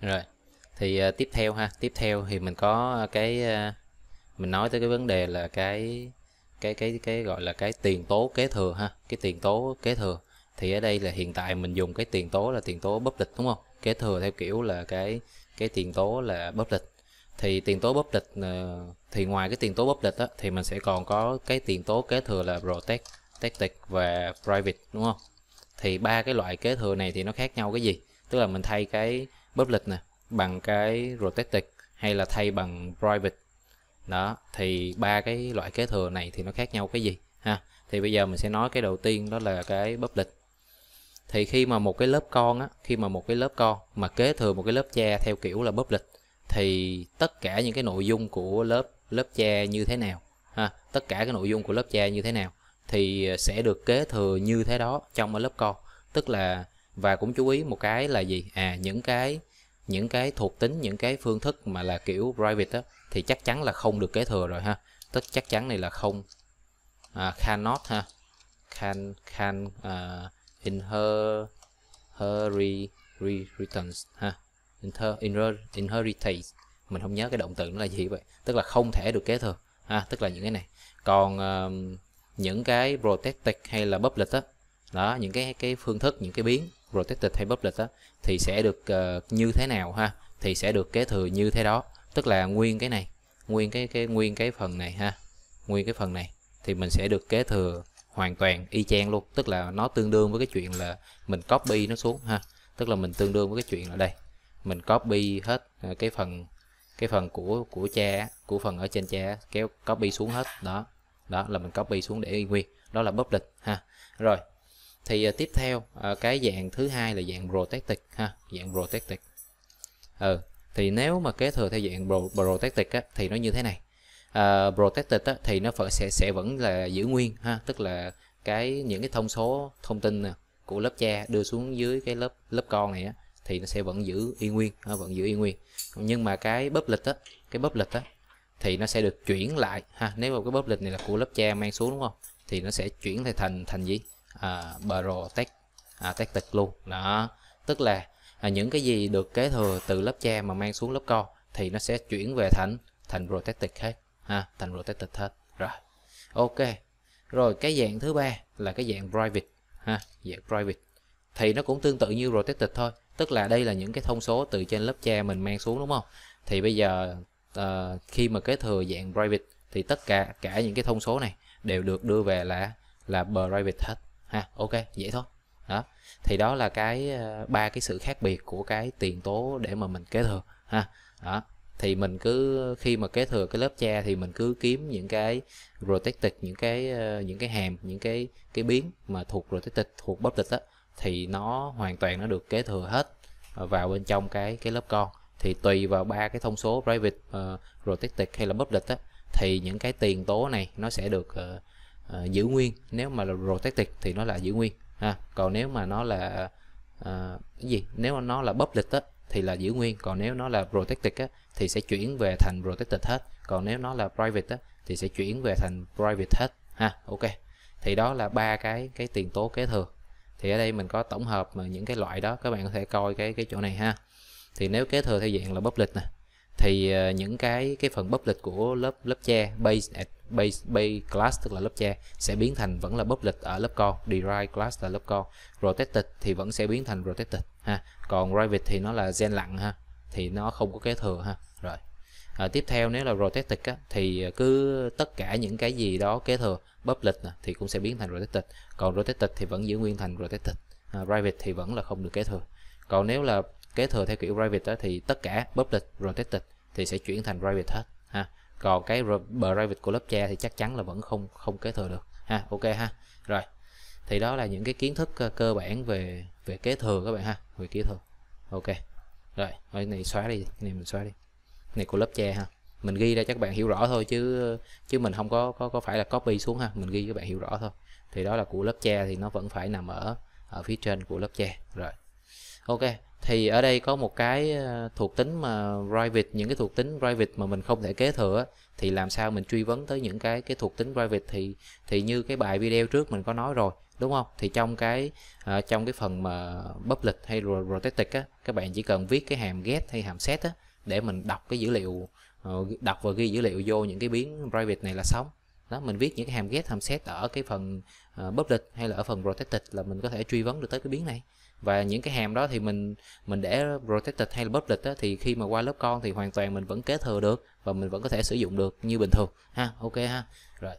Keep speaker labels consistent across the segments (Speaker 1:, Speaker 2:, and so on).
Speaker 1: rồi thì uh, tiếp theo ha tiếp theo thì mình có ờ, cái uh, mình nói tới cái vấn đề là cái cái cái cái gọi là cái tiền tố kế thừa ha cái tiền tố kế thừa thì ở đây là hiện tại mình dùng cái tiền tố là tiền tố bóp lịch đúng không kế thừa theo kiểu là cái cái tiền tố là bóp lịch thì tiền tố bóp lịch uh, thì ngoài cái tiền tố bóp lịch á, thì mình sẽ còn có cái tiền tố kế thừa là protect tactic và private đúng không thì ba cái loại kế thừa này thì nó khác nhau cái gì tức là mình thay cái public nè bằng cái protected hay là thay bằng private đó thì ba cái loại kế thừa này thì nó khác nhau cái gì ha thì bây giờ mình sẽ nói cái đầu tiên đó là cái public thì khi mà một cái lớp con á khi mà một cái lớp con mà kế thừa một cái lớp cha theo kiểu là public thì tất cả những cái nội dung của lớp lớp cha như thế nào ha tất cả cái nội dung của lớp cha như thế nào thì sẽ được kế thừa như thế đó trong ở lớp con tức là và cũng chú ý một cái là gì à những cái những cái thuộc tính những cái phương thức mà là kiểu private đó, thì chắc chắn là không được kế thừa rồi ha tức chắc chắn này là không à, cannot ha can can uh, in her her re, returns ha in her, in her, inheritance mình không nhớ cái động từ nó là gì vậy tức là không thể được kế thừa ha tức là những cái này còn uh, những cái protected hay là public đó, đó những cái cái phương thức những cái biến protected hay public á thì sẽ được uh, như thế nào ha thì sẽ được kế thừa như thế đó tức là nguyên cái này nguyên cái cái nguyên cái phần này ha nguyên cái phần này thì mình sẽ được kế thừa hoàn toàn y chang luôn tức là nó tương đương với cái chuyện là mình copy nó xuống ha tức là mình tương đương với cái chuyện là đây mình copy hết ờ, cái phần cái phần của của cha của phần ở trên cha kéo copy xuống hết đó đó là mình copy xuống để y nguyên đó là public ha rồi thì ờ, tiếp theo ờ, cái dạng thứ hai là dạng protectic ha dạng protectic ừ ờ, thì nếu mà kế thừa theo dạng protected á, thì nó như thế này uh, protected á, thì nó sẽ sẽ vẫn là giữ nguyên ha tức là cái những cái thông số thông tin của lớp cha đưa xuống dưới cái lớp lớp con này á, thì nó sẽ vẫn giữ y nguyên ha, vẫn giữ y nguyên nhưng mà cái bóp lịch á, cái bóp lịch á, thì nó sẽ được chuyển lại ha nếu mà cái bóp lịch này là của lớp cha mang xuống đúng không thì nó sẽ chuyển lại thành thành gì à, Protect à, Tactic luôn đó tức là à, những cái gì được kế thừa từ lớp cha mà mang xuống lớp con thì nó sẽ chuyển về thành thành Protected hết ha thành Protected hết rồi ok rồi cái dạng thứ ba là cái dạng private ha dạng private thì nó cũng tương tự như Protected thôi tức là đây là những cái thông số từ trên lớp cha mình mang xuống đúng không thì bây giờ uh, khi mà kế thừa dạng private thì tất cả cả những cái thông số này đều được đưa về là là private hết ha ok vậy thôi đó thì đó là cái ờ, ba cái sự khác biệt của cái tiền tố để mà mình kế thừa ha đó thì mình cứ khi mà kế thừa cái lớp cha thì mình cứ kiếm những cái rotatic những cái ờ, những cái hàm những cái cái biến mà thuộc rotatic thuộc bất tịch á thì nó hoàn toàn nó được kế thừa hết vào bên trong cái cái lớp con thì tùy vào ba cái thông số private uh, ờ, rotatic hay là bóp địch á thì những cái tiền tố này nó sẽ được uh, uh, giữ nguyên nếu mà là rotated thì nó là giữ nguyên ha còn nếu mà nó là uh, cái gì nếu nó là public lịch thì là giữ nguyên còn nếu nó là protected á, thì sẽ chuyển về thành protected hết còn nếu nó là private á, thì sẽ chuyển về thành private hết ha ok thì đó là ba cái cái tiền tố kế thừa thì ở đây mình có tổng hợp mà những cái loại đó các bạn có thể coi cái cái chỗ này ha thì nếu kế thừa theo dạng là public nè thì ờ, những cái cái phần public của lớp lớp che base at base, base class tức là lớp cha sẽ biến thành vẫn là lịch ở lớp con derived class là lớp con rotated thì vẫn sẽ biến thành rotated ha còn private thì nó là gen lặng ha thì nó không có kế thừa ha rồi à, tiếp theo nếu là rotated á, thì cứ tất cả những cái gì đó kế thừa public lịch thì cũng sẽ biến thành rotated còn rotated thì vẫn giữ nguyên thành rotated à, private thì vẫn là không được kế thừa còn nếu là kế thừa theo kiểu private á, thì tất cả public rotated thì sẽ chuyển thành private hết ha còn cái private của lớp cha thì chắc chắn là vẫn không không kế thừa được ha ok ha rồi thì đó là những cái kiến thức ờ, cơ bản về về kế thừa các bạn ha về kế thừa ok rồi cái này xóa đi này mình xóa đi này của lớp cha ha mình ghi ra chắc bạn hiểu rõ thôi chứ chứ mình không có có có phải là copy xuống ha mình ghi cho bạn hiểu rõ thôi thì đó là của lớp cha thì nó vẫn phải nằm ở ở phía trên của lớp cha rồi ok thì ở đây có một cái ờ, thuộc tính mà private những cái thuộc tính private mà mình không thể kế thừa thì làm sao mình truy vấn tới những cái cái thuộc tính private thì thì như cái bài video trước mình có nói rồi đúng không thì trong cái uh, trong cái phần mà public hay protected á các bạn chỉ cần viết cái hàm get hay hàm set á để mình đọc cái dữ liệu ờ, đọc và ghi dữ liệu vô những cái biến private này là xong đó mình viết những cái hàm get hàm set ở cái phần uh, public hay là ở phần protected là mình có thể truy vấn được tới cái biến này và những cái hàm đó thì mình mình để protected hay là public á, thì khi mà qua lớp con thì hoàn toàn mình vẫn kế thừa được và mình vẫn có thể sử dụng được như bình thường ha ok ha rồi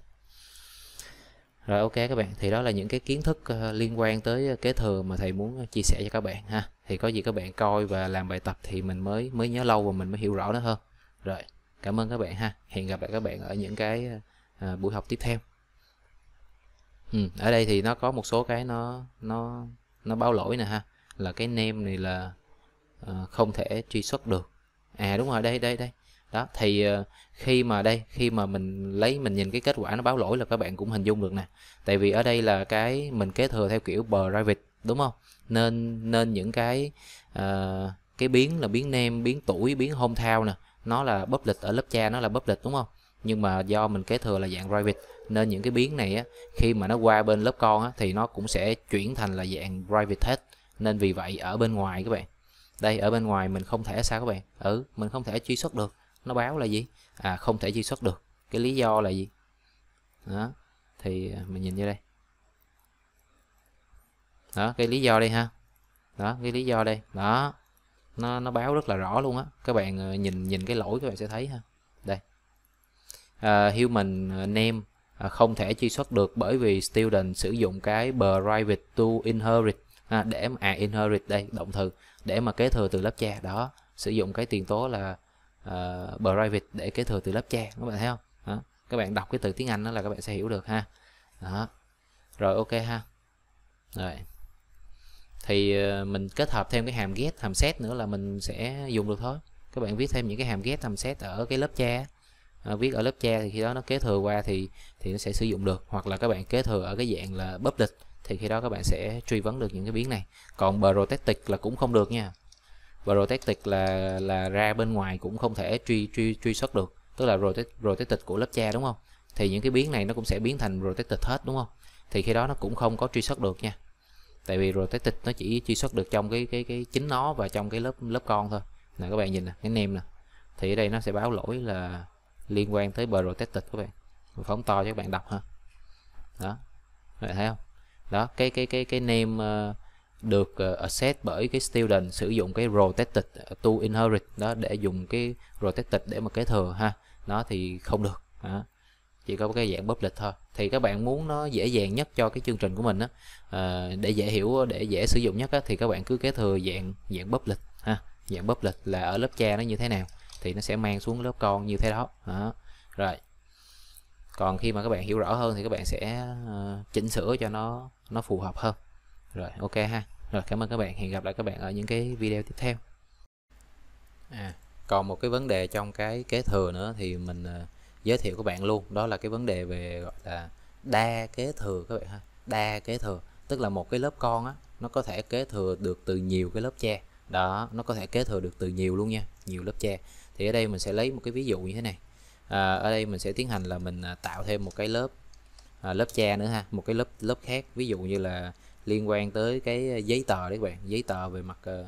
Speaker 1: rồi ok các bạn thì đó là những cái kiến thức ờ, liên quan tới ờ, kế thừa mà thầy muốn chia sẻ cho các bạn ha thì có gì các bạn coi và làm bài tập thì mình mới mới nhớ lâu và mình mới hiểu rõ nó hơn rồi cảm ơn các bạn ha hẹn gặp lại các bạn ở những cái à, buổi học tiếp theo ừ, ở đây thì nó có một số cái nó nó nó báo lỗi nè ha là cái name này là uh, không thể truy xuất được à đúng rồi đây đây đây đó thì uh, khi mà đây khi mà mình lấy mình nhìn cái kết quả nó báo lỗi là các bạn cũng hình dung được nè tại vì ở đây là cái mình kế thừa theo kiểu private đúng không nên nên những cái uh, cái biến là biến name biến tuổi biến hôn thao nè nó là public ở lớp cha nó là public đúng không nhưng mà do mình kế thừa là dạng private nên những cái biến này á khi mà nó qua bên lớp con á thì nó cũng sẽ chuyển thành là dạng private hết nên vì vậy ở bên ngoài các bạn đây ở bên ngoài mình không thể sao các bạn ừ mình không thể truy xuất được nó báo là gì à không thể truy xuất được cái lý do là gì đó thì à, mình nhìn vô đây đó cái lý do đây ha đó cái lý do đây đó nó nó báo rất là rõ luôn á các bạn à, nhìn nhìn cái lỗi các bạn sẽ thấy ha uh, human ờ, name uh, không thể truy xuất được bởi vì student sử dụng cái private to inherit à, để mà à, inherit đây động từ để mà kế thừa từ lớp cha đó sử dụng cái tiền tố là uh, private để kế thừa từ lớp cha các bạn thấy không đó. các bạn đọc cái từ tiếng anh đó là các bạn sẽ hiểu được ha đó rồi ok ha rồi thì mình kết hợp thêm cái hàm get hàm set nữa là mình sẽ dùng được thôi các bạn viết thêm những cái hàm get hàm set ở cái lớp cha Ờ, viết ở lớp che thì khi đó nó kế thừa qua thì thì nó sẽ sử dụng được hoặc là các bạn kế thừa ở cái dạng là bấp public thì khi đó các bạn sẽ truy vấn được những cái biến này còn protected là cũng không được nha protected là là ra bên ngoài cũng không thể truy truy truy xuất được tức là protected của lớp cha đúng không thì những cái biến này nó cũng sẽ biến thành protected hết đúng không thì khi đó nó cũng không có truy xuất được nha tại vì protected nó chỉ truy xuất được trong cái cái cái chính nó và trong cái lớp lớp con thôi nè các bạn nhìn nè cái nem nè thì ở đây nó sẽ báo lỗi là liên quan tới bờ protected các bạn phóng to cho các bạn đọc ha đó các bạn thấy không đó cái cái cái cái name ờ, được uh, bởi cái student sử dụng cái protected ờ, to inherit đó để dùng cái protected để mà kế thừa ha nó thì không được đó. chỉ có cái dạng public thôi thì các bạn muốn nó dễ dàng nhất cho cái chương trình của mình đó để dễ hiểu để dễ sử dụng nhất á, thì các bạn cứ kế thừa dạng dạng public ha dạng public là ở lớp cha nó như thế nào thì nó sẽ mang xuống lớp con như thế đó, đó. rồi còn khi mà các bạn hiểu rõ hơn thì các bạn sẽ ờ, chỉnh sửa cho nó nó phù hợp hơn rồi ok ha rồi cảm ơn các bạn hẹn gặp lại các bạn ở những cái video tiếp theo à còn một cái vấn đề trong cái kế thừa nữa thì mình ờ, giới thiệu các bạn luôn đó là cái vấn đề về gọi là đa kế thừa các bạn ha đa kế thừa tức là một cái lớp con á nó có thể kế thừa được từ nhiều cái lớp che đó nó có thể kế thừa được từ nhiều luôn nha nhiều lớp che thì ở đây mình sẽ lấy một cái ví dụ như thế này à, ở đây mình sẽ tiến hành là mình à, tạo thêm một cái lớp à, lớp cha nữa ha một cái lớp lớp khác ví dụ như là liên quan tới cái giấy tờ đấy các bạn giấy tờ về mặt uh,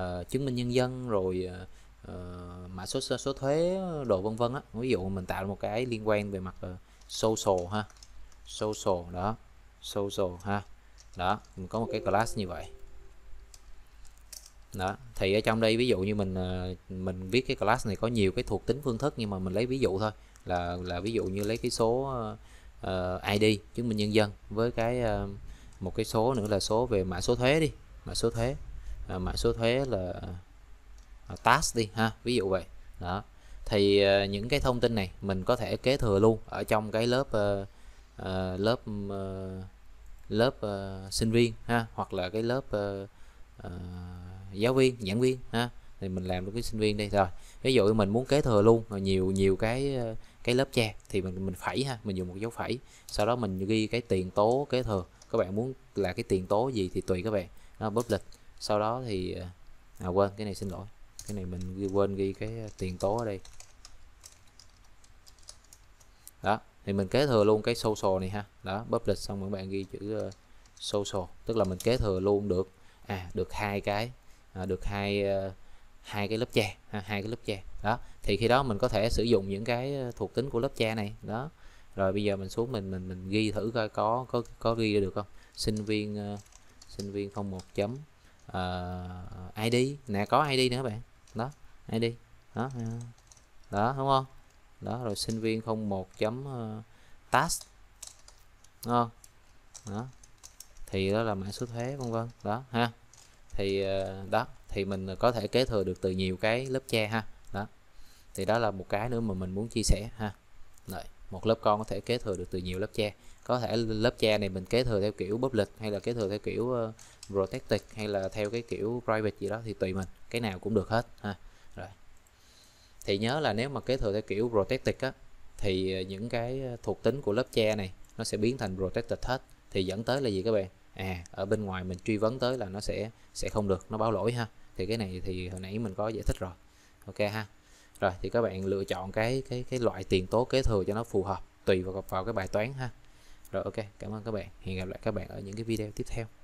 Speaker 1: uh, chứng minh nhân dân rồi uh, mã số số thuế đồ vân vân á ví dụ mình tạo một cái liên quan về mặt uh, social ha social đó social ha đó mình có một cái class như vậy đó thì ở trong đây ví dụ như mình ờ, mình viết cái class này có nhiều cái thuộc tính phương thức nhưng mà mình lấy ví dụ thôi là là ví dụ như lấy cái số uh, ờ, ờ, ID chứng minh nhân dân với cái uh, một cái số nữa là số về mã số thuế đi mã số thuế uh, mã số thuế là uh, tax đi ha ví dụ vậy đó thì uh, những cái thông tin này mình có thể kế thừa luôn ở trong cái lớp uh, uh, lớp uh, lớp uh, sinh viên ha hoặc là cái lớp uh, uh, giáo viên giảng viên ha thì mình làm được cái sinh viên đây rồi ví dụ mình muốn kế thừa luôn rồi nhiều nhiều cái ờ, cái lớp che thì mình mình phẩy ha mình dùng một dấu phẩy sau đó mình ghi cái tiền tố kế thừa các bạn muốn là cái tiền tố gì thì tùy các bạn nó bóp lịch sau đó thì ờ, à quên cái này xin lỗi cái này mình ghi, quên ghi cái ờ, tiền tố ở đây đó thì mình kế thừa luôn cái social này ha đó bóp lịch xong các bạn ghi chữ social tức là mình kế thừa luôn được à được hai cái À, được hai ờ, hai cái lớp che hai cái lớp che đó thì khi đó mình có thể sử dụng những cái ờ, thuộc tính của lớp che này đó rồi bây giờ mình xuống mình mình mình ghi thử coi có có có ghi được không sinh viên uh, sinh viên 01 chấm uh, id nè có id nữa bạn đó id đó đó đúng không đó rồi sinh viên 01 chấm uh, task không đó thì đó là mã số thuế vân vân đó ha thì ờ, đó thì mình có thể kế thừa được từ nhiều cái lớp cha ha đó thì đó là một cái nữa mà mình muốn chia sẻ ha Đấy, một lớp con có thể kế thừa được từ nhiều lớp cha có thể lớp cha này mình kế thừa theo kiểu lịch hay là kế thừa theo kiểu uh, protected hay là theo cái kiểu private gì đó thì tùy mình cái nào cũng được hết ha rồi thì nhớ là nếu mà kế thừa theo kiểu protected á thì ờ, những cái thuộc tính của lớp cha này nó sẽ biến thành protected hết thì dẫn tới là gì các bạn à ở bên ngoài mình truy vấn tới là nó sẽ sẽ không được nó báo lỗi ha thì cái này thì hồi nãy mình có giải thích rồi ok ha rồi thì các bạn lựa chọn cái cái cái loại tiền tố kế thừa cho nó phù hợp tùy vào vào cái bài toán ha rồi ok cảm ơn các bạn hẹn gặp lại các bạn ở những cái video tiếp theo